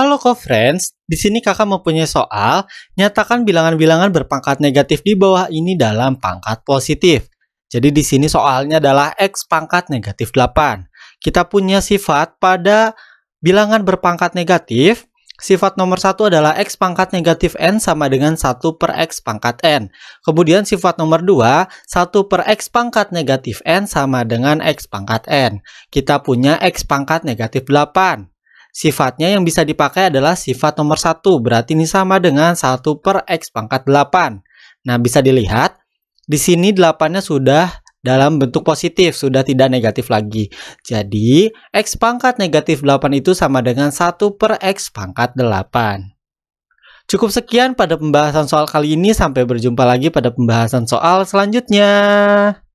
Halo co-friends, di sini kakak mempunyai soal, nyatakan bilangan-bilangan berpangkat negatif di bawah ini dalam pangkat positif. Jadi di sini soalnya adalah X pangkat negatif 8. Kita punya sifat pada bilangan berpangkat negatif, sifat nomor satu adalah X pangkat negatif N sama dengan 1 per X pangkat N. Kemudian sifat nomor 2, 1 per X pangkat negatif N sama dengan X pangkat N. Kita punya X pangkat negatif 8. Sifatnya yang bisa dipakai adalah sifat nomor satu. berarti ini sama dengan 1 per X pangkat 8. Nah, bisa dilihat, di sini 8-nya sudah dalam bentuk positif, sudah tidak negatif lagi. Jadi, X pangkat negatif 8 itu sama dengan 1 per X pangkat 8. Cukup sekian pada pembahasan soal kali ini, sampai berjumpa lagi pada pembahasan soal selanjutnya.